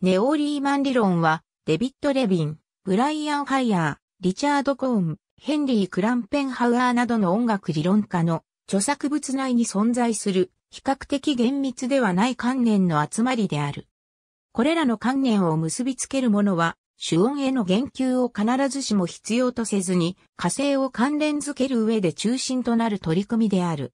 ネオーリーマン理論は、デビット・レビン、ブライアン・ハイヤー、リチャード・コーン、ヘンリー・クランペンハウアーなどの音楽理論家の著作物内に存在する比較的厳密ではない観念の集まりである。これらの観念を結びつけるものは、主音への言及を必ずしも必要とせずに、火星を関連づける上で中心となる取り組みである。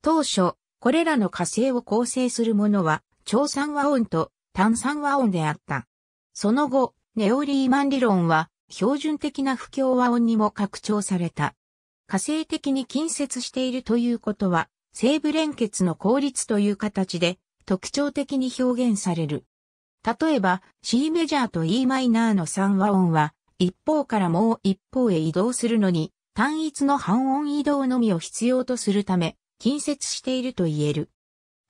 当初、これらの火星を構成するものは、超三和音と単三和音であった。その後、ネオリーマン理論は標準的な不協和音にも拡張された。火星的に近接しているということは、西部連結の効率という形で特徴的に表現される。例えば C メジャーと E マイナーの3和音は一方からもう一方へ移動するのに単一の半音移動のみを必要とするため近接していると言える。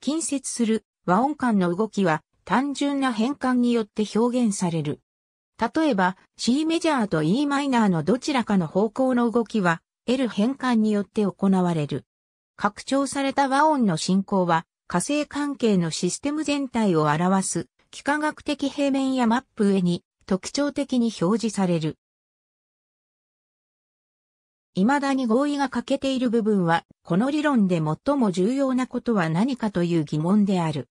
近接する和音間の動きは単純な変換によって表現される。例えば C メジャーと E マイナーのどちらかの方向の動きは L 変換によって行われる。拡張された和音の進行は火星関係のシステム全体を表す幾何学的平面やマップ上に特徴的に表示される。未だに合意が欠けている部分は、この理論で最も重要なことは何かという疑問である。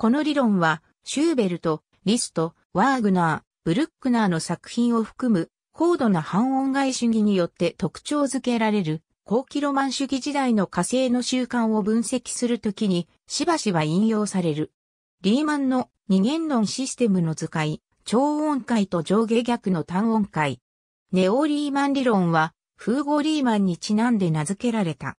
この理論は、シューベルト、リスト、ワーグナー、ブルックナーの作品を含む、高度な半音外主義によって特徴づけられる、後期ロマン主義時代の火星の習慣を分析するときに、しばしば引用される。リーマンの二元論システムの図解、超音階と上下逆の単音階。ネオリーマン理論は、フーゴリーマンにちなんで名付けられた。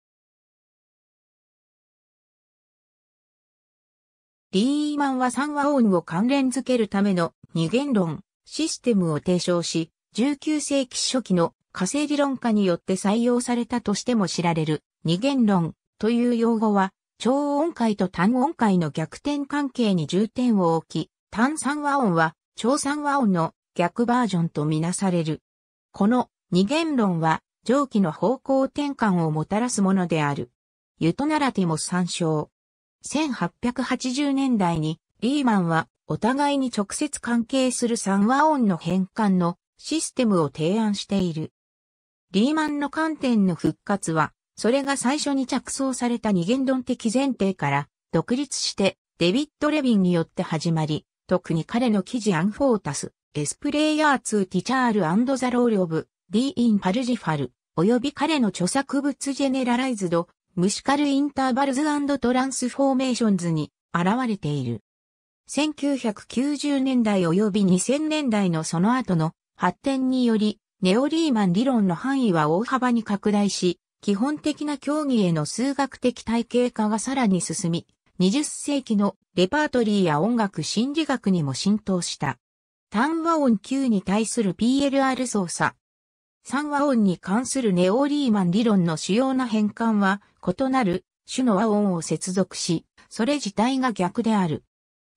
リーマンは三和音を関連づけるための二元論、システムを提唱し、19世紀初期の火星理論家によって採用されたとしても知られる二元論という用語は、超音階と単音階の逆転関係に重点を置き、単三和音は超三和音の逆バージョンとみなされる。この二元論は上記の方向転換をもたらすものである。ユトナラティモ参照。1880年代にリーマンはお互いに直接関係する三和音の変換のシステムを提案している。リーマンの観点の復活は、それが最初に着想された二元論的前提から独立してデビッド・レビンによって始まり、特に彼の記事アンフォータス、エスプレイヤー2ティチャールザロール・オブ・ディー・イン・パルジファル、及び彼の著作物ジェネラライズドムシカルインターバルズトランスフォーメーションズに現れている。1990年代及び2000年代のその後の発展により、ネオリーマン理論の範囲は大幅に拡大し、基本的な競技への数学的体系化がさらに進み、20世紀のレパートリーや音楽心理学にも浸透した。単和音 Q に対する PLR 操作、三和音に関するネオリーマン理論の主要な変換は、異なる種の和音を接続し、それ自体が逆である。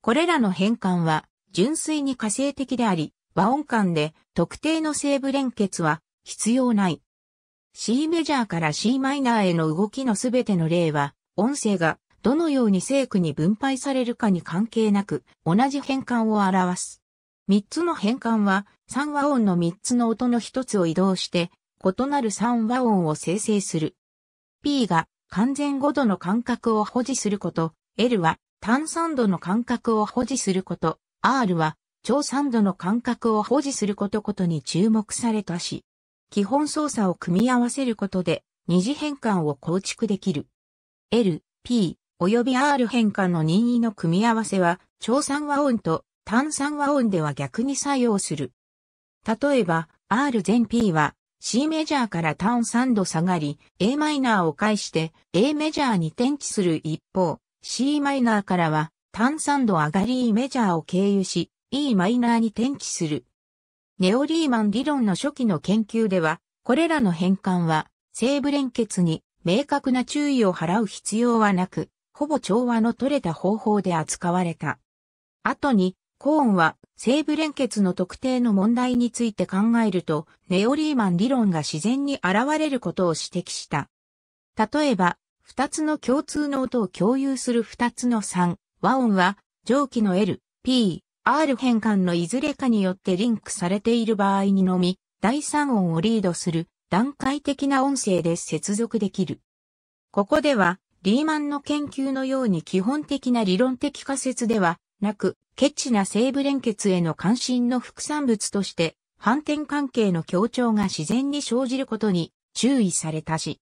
これらの変換は、純粋に火星的であり、和音間で特定の西部連結は必要ない。C メジャーから C マイナーへの動きのすべての例は、音声がどのように正区に分配されるかに関係なく、同じ変換を表す。3つの変換は3和音の3つの音の1つを移動して異なる3和音を生成する。P が完全5度の間隔を保持すること、L は単3度の間隔を保持すること、R は超3度の間隔を保持することことに注目されたし、基本操作を組み合わせることで二次変換を構築できる。L、P、および R 変換の任意の組み合わせは、超3和音と単三和音では逆に作用する。例えば、R 全 P は C メジャーから単3度下がり、A マイナーを介して A メジャーに転記する一方、C マイナーからは単3度上がり E メジャーを経由し、E マイナーに転記する。ネオリーマン理論の初期の研究では、これらの変換は、西部連結に明確な注意を払う必要はなく、ほぼ調和の取れた方法で扱われた。後にコーンは西部連結の特定の問題について考えると、ネオリーマン理論が自然に現れることを指摘した。例えば、二つの共通の音を共有する二つの3和音は、上記の L、P、R 変換のいずれかによってリンクされている場合にのみ、第三音をリードする段階的な音声で接続できる。ここでは、リーマンの研究のように基本的な理論的仮説ではなく、ケチな西部連結への関心の副産物として、反転関係の協調が自然に生じることに注意されたし、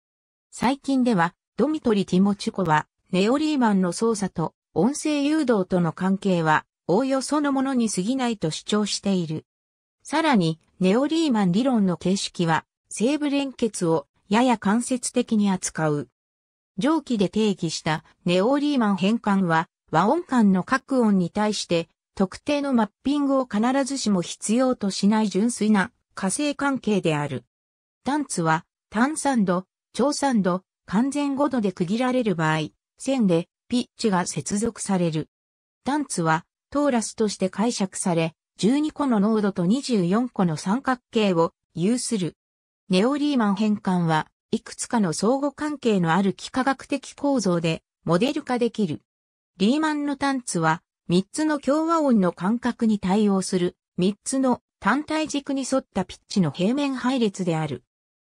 最近では、ドミトリ・ティモチュコは、ネオリーマンの操作と音声誘導との関係は、おおよそのものに過ぎないと主張している。さらに、ネオリーマン理論の形式は、西部連結をやや間接的に扱う。上記で定義したネオリーマン変換は、和音間の各音に対して、特定のマッピングを必ずしも必要としない純粋な火星関係である。単ツは単酸度、超酸度、完全5度で区切られる場合、線でピッチが接続される。単ツはトーラスとして解釈され、12個の濃度と24個の三角形を有する。ネオリーマン変換はいくつかの相互関係のある幾何学的構造でモデル化できる。リーマンの単ツは、3つの共和音の間隔に対応する、3つの単体軸に沿ったピッチの平面配列である。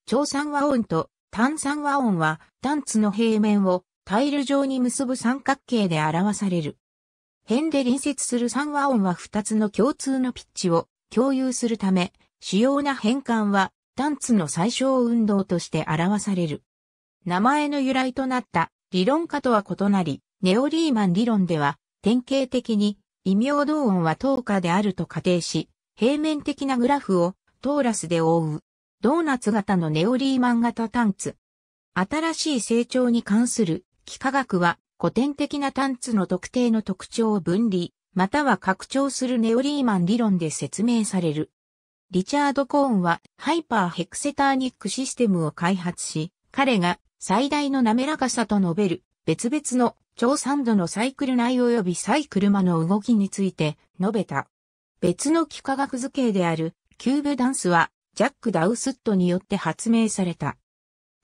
超三和音と単三和音は、単ツの平面をタイル状に結ぶ三角形で表される。辺で隣接する三和音は2つの共通のピッチを共有するため、主要な変換は、単ツの最小運動として表される。名前の由来となった理論家とは異なり、ネオリーマン理論では、典型的に、異名動音は等価であると仮定し、平面的なグラフをトーラスで覆う、ドーナツ型のネオリーマン型単ツ。新しい成長に関する幾何学は古典的な単ツの特定の特徴を分離、または拡張するネオリーマン理論で説明される。リチャード・コーンはハイパーヘクセターニックシステムを開発し、彼が最大の滑らかさと述べる別々の超3度のサイクル内及びサイクル間の動きについて述べた。別の幾何学図形であるキューブダンスはジャック・ダウスットによって発明された。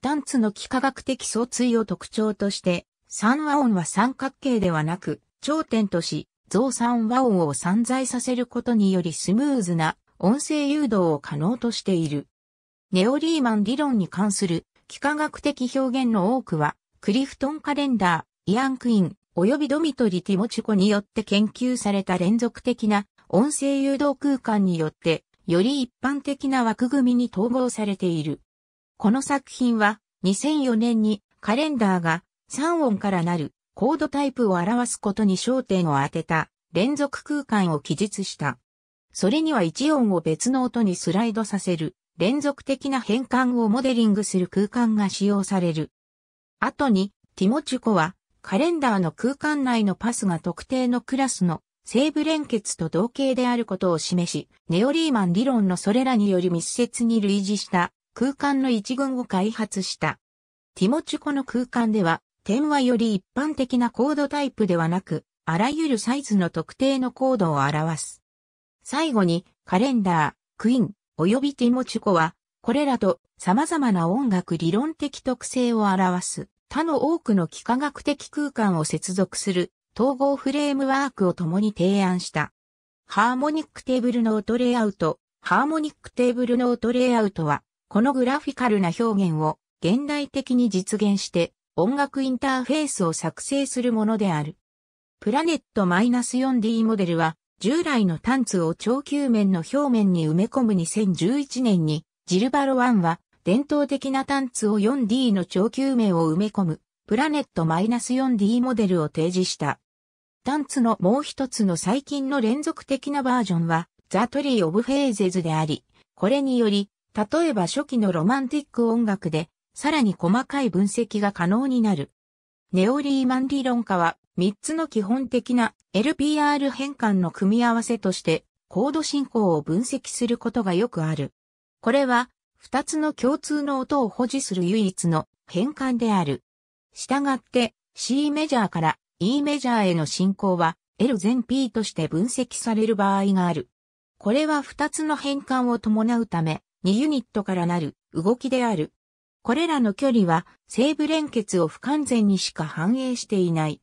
ダンツの幾何学的相対を特徴として三和音は三角形ではなく頂点とし増三和音を散在させることによりスムーズな音声誘導を可能としている。ネオリーマン理論に関する幾何学的表現の多くはクリフトンカレンダー、イアン・クイン、及びドミトリ・ティモチュコによって研究された連続的な音声誘導空間によって、より一般的な枠組みに統合されている。この作品は、2004年にカレンダーが3音からなるコードタイプを表すことに焦点を当てた連続空間を記述した。それには1音を別の音にスライドさせる連続的な変換をモデリングする空間が使用される。後にティモチュコはカレンダーの空間内のパスが特定のクラスの西部連結と同型であることを示し、ネオリーマン理論のそれらにより密接に類似した空間の一群を開発した。ティモチュコの空間では、点はより一般的なコードタイプではなく、あらゆるサイズの特定のコードを表す。最後に、カレンダー、クイーン、及びティモチュコは、これらと様々な音楽理論的特性を表す。他の多くの幾何学的空間を接続する統合フレームワークを共に提案した。ハーモニックテーブルノートレイアウト。ハーモニックテーブルノートレイアウトは、このグラフィカルな表現を現代的に実現して音楽インターフェースを作成するものである。プラネット -4D モデルは、従来のンツを超球面の表面に埋め込む2011年に、ジルバロ1は伝統的なタンツを 4D の超球面を埋め込む、プラネットマイナス -4D モデルを提示した。タンツのもう一つの最近の連続的なバージョンは、ザ・トリー・オブ・フェーゼズであり、これにより、例えば初期のロマンティック音楽で、さらに細かい分析が可能になる。ネオリーマン理論家は、3つの基本的な LPR 変換の組み合わせとして、コード進行を分析することがよくある。これは、二つの共通の音を保持する唯一の変換である。したがって C メジャーから E メジャーへの進行は L 全 P として分析される場合がある。これは二つの変換を伴うため、2ユニットからなる動きである。これらの距離は西部連結を不完全にしか反映していない。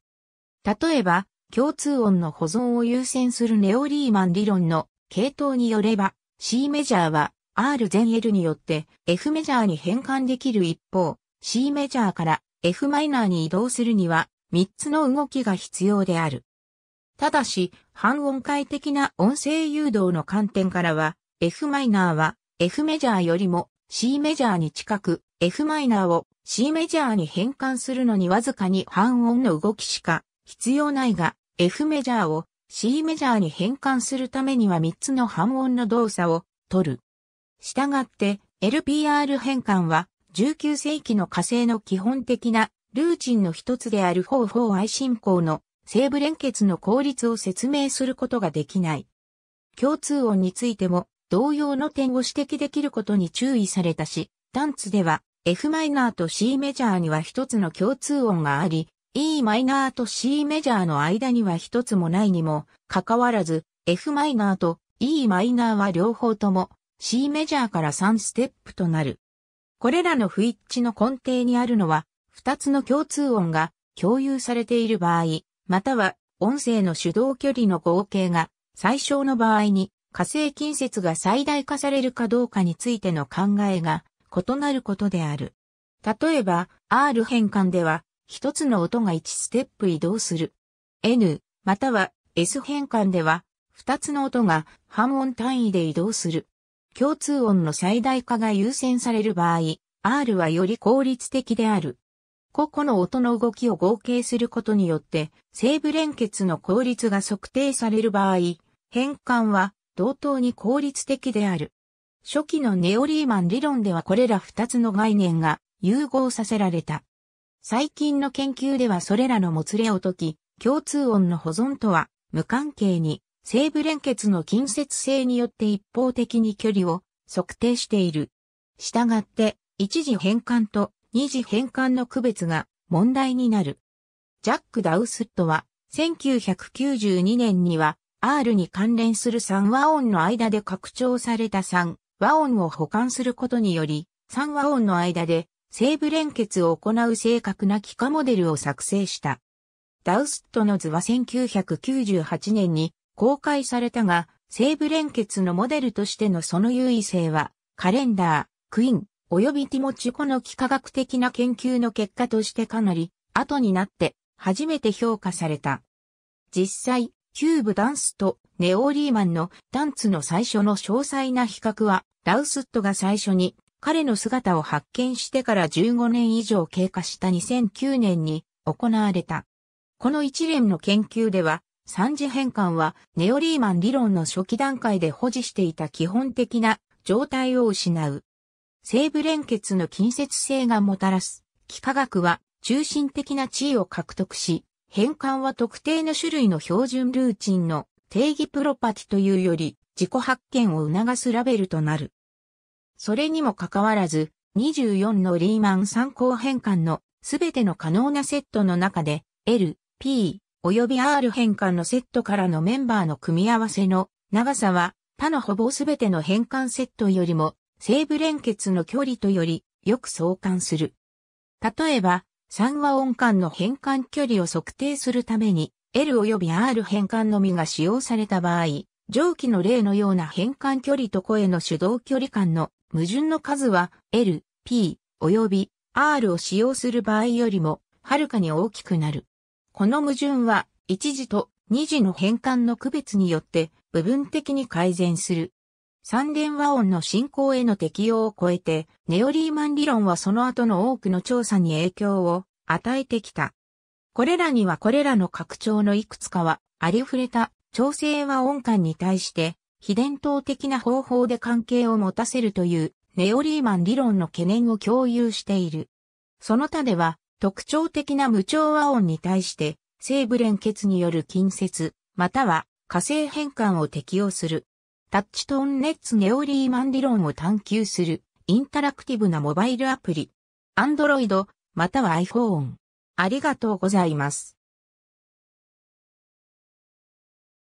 例えば、共通音の保存を優先するネオリーマン理論の系統によれば、C メジャーは R 全 L によって F メジャーに変換できる一方、C メジャーから F マイナーに移動するには3つの動きが必要である。ただし、半音階的な音声誘導の観点からは、F マイナーは F メジャーよりも C メジャーに近く、F マイナーを C メジャーに変換するのにわずかに半音の動きしか必要ないが、F メジャーを C メジャーに変換するためには3つの半音の動作を取る。したがって、LPR 変換は、19世紀の火星の基本的なルーチンの一つである方法 i 進行の西部連結の効率を説明することができない。共通音についても同様の点を指摘できることに注意されたし、ダンツでは F マイナーと C メジャーには一つの共通音があり、E マイナーと C メジャーの間には一つもないにもかかわらず、F マイナーと E マイナーは両方とも C メジャーから3ステップとなる。これらの不一致の根底にあるのは、2つの共通音が共有されている場合、または音声の主導距離の合計が最小の場合に火星近接が最大化されるかどうかについての考えが異なることである。例えば、R 変換では、一つの音が1ステップ移動する。N、または S 変換では、二つの音が半音単位で移動する。共通音の最大化が優先される場合、R はより効率的である。個々の音の動きを合計することによって、西部連結の効率が測定される場合、変換は同等に効率的である。初期のネオリーマン理論ではこれら2つの概念が融合させられた。最近の研究ではそれらのもつれを解き、共通音の保存とは無関係に西部連結の近接性によって一方的に距離を測定している。したがって、一次変換と二次変換の区別が問題になる。ジャック・ダウスットは、1992年には R に関連する3和音の間で拡張された3和音を保管することにより、3和音の間で西部連結を行う正確な幾何モデルを作成した。ダウスットの図は1998年に公開されたが、西部連結のモデルとしてのその優位性は、カレンダー、クイーン、及びティモチコの幾何学的な研究の結果としてかなり、後になって、初めて評価された。実際、キューブダンスとネオ・リーマンのダンツの最初の詳細な比較は、ラウスットが最初に彼の姿を発見してから15年以上経過した2009年に行われた。この一連の研究では、三次変換はネオリーマン理論の初期段階で保持していた基本的な状態を失う。西部連結の近接性がもたらす幾何学は中心的な地位を獲得し、変換は特定の種類の標準ルーチンの定義プロパティというより自己発見を促すラベルとなる。それにもかかわらず、24のリーマン参考変換のすべての可能なセットの中で、L、P、及び R 変換のセットからのメンバーの組み合わせの長さは他のほぼすべての変換セットよりも西部連結の距離とよりよく相関する。例えば、3和音間の変換距離を測定するために L 及び R 変換のみが使用された場合、上記の例のような変換距離と声の手動距離間の矛盾の数は L、P 及び R を使用する場合よりもはるかに大きくなる。この矛盾は、一次と二次の変換の区別によって部分的に改善する。三電話音の進行への適用を超えて、ネオリーマン理論はその後の多くの調査に影響を与えてきた。これらにはこれらの拡張のいくつかは、ありふれた調整和音感に対して、非伝統的な方法で関係を持たせるというネオリーマン理論の懸念を共有している。その他では、特徴的な無調和音に対して、西部連結による近接、または火星変換を適用する。タッチトーンネッツネオリーマン理論を探求するインタラクティブなモバイルアプリ。アンドロイド、または iPhone。ありがとうございます。